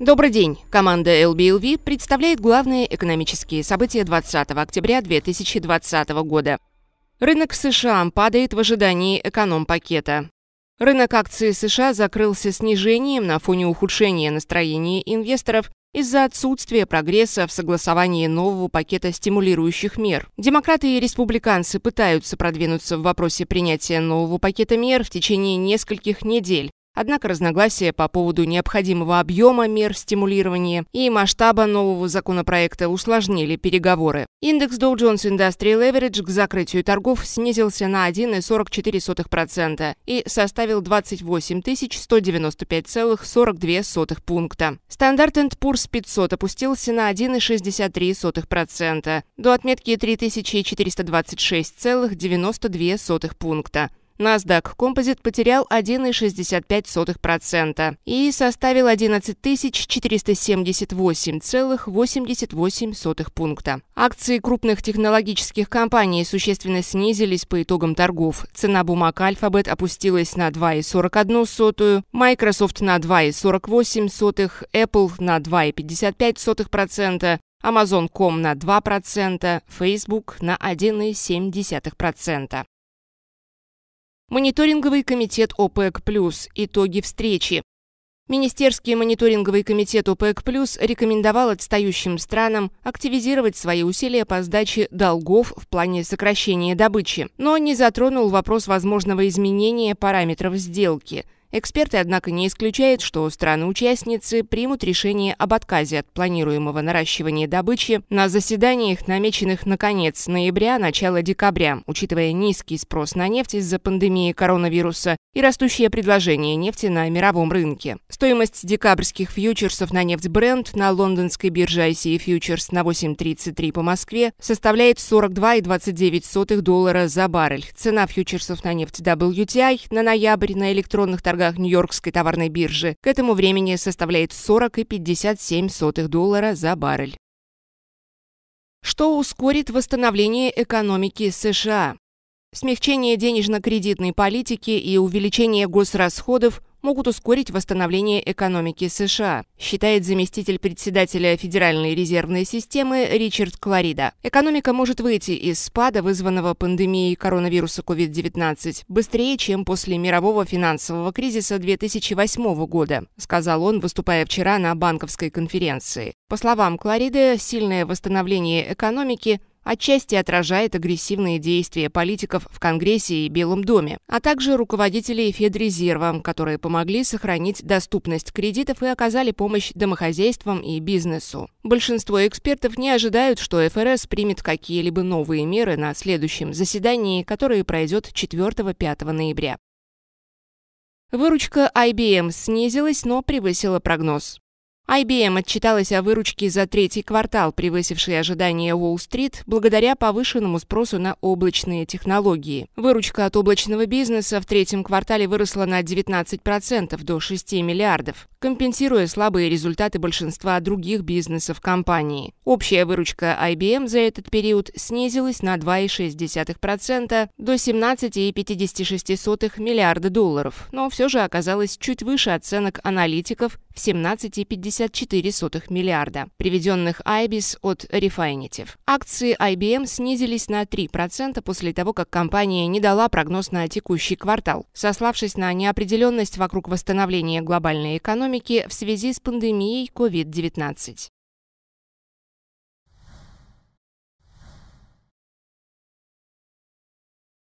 Добрый день! Команда LBLV представляет главные экономические события 20 октября 2020 года. Рынок США падает в ожидании эконом-пакета. Рынок акций США закрылся снижением на фоне ухудшения настроения инвесторов из-за отсутствия прогресса в согласовании нового пакета стимулирующих мер. Демократы и республиканцы пытаются продвинуться в вопросе принятия нового пакета мер в течение нескольких недель, Однако разногласия по поводу необходимого объема мер стимулирования и масштаба нового законопроекта усложнили переговоры. Индекс Dow Jones Industrial Average к закрытию торгов снизился на 1,44% и составил 28 195,42 пункта. Стандарт Poor's 500 опустился на 1,63% до отметки 3426,92 пункта. NASDAQ Composite потерял 1,65% и составил 11 478,88 пункта. Акции крупных технологических компаний существенно снизились по итогам торгов. Цена бумаг Alphabet опустилась на 2,41, Microsoft на 2,48, Apple на 2,55%, Amazon.com на 2%, Facebook на 1,7%. Мониторинговый комитет ОПЕК+, итоги встречи. Министерский мониторинговый комитет ОПЕК+, рекомендовал отстающим странам активизировать свои усилия по сдаче долгов в плане сокращения добычи, но не затронул вопрос возможного изменения параметров сделки – Эксперты, однако, не исключают, что страны-участницы примут решение об отказе от планируемого наращивания добычи на заседаниях, намеченных на конец ноября, начало декабря, учитывая низкий спрос на нефть из-за пандемии коронавируса и растущее предложение нефти на мировом рынке. Стоимость декабрьских фьючерсов на нефть бренд на лондонской бирже ICE Futures на 8.33 по Москве составляет 42,29 доллара за баррель. Цена фьючерсов на нефть WTI на ноябрь на электронных торгах торгах Нью-Йоркской товарной биржи к этому времени составляет 40,57 доллара за баррель. Что ускорит восстановление экономики США? Смягчение денежно-кредитной политики и увеличение госрасходов могут ускорить восстановление экономики США, считает заместитель председателя Федеральной резервной системы Ричард Кларида. Экономика может выйти из спада, вызванного пандемией коронавируса COVID-19, быстрее, чем после мирового финансового кризиса 2008 года, сказал он, выступая вчера на банковской конференции. По словам Клариды, сильное восстановление экономики отчасти отражает агрессивные действия политиков в Конгрессе и Белом доме, а также руководителей Федрезерва, которые помогли сохранить доступность кредитов и оказали помощь домохозяйствам и бизнесу. Большинство экспертов не ожидают, что ФРС примет какие-либо новые меры на следующем заседании, которое пройдет 4-5 ноября. Выручка IBM снизилась, но превысила прогноз. IBM отчиталась о выручке за третий квартал, превысившей ожидания Уолл-стрит, благодаря повышенному спросу на облачные технологии. Выручка от облачного бизнеса в третьем квартале выросла на 19% до 6 миллиардов, компенсируя слабые результаты большинства других бизнесов компании. Общая выручка IBM за этот период снизилась на 2,6% до 17,56 миллиарда долларов, но все же оказалась чуть выше оценок аналитиков в 17,50 1,54 миллиарда, приведенных IBIS от Refinitiv. Акции IBM снизились на 3% после того, как компания не дала прогноз на текущий квартал, сославшись на неопределенность вокруг восстановления глобальной экономики в связи с пандемией COVID-19.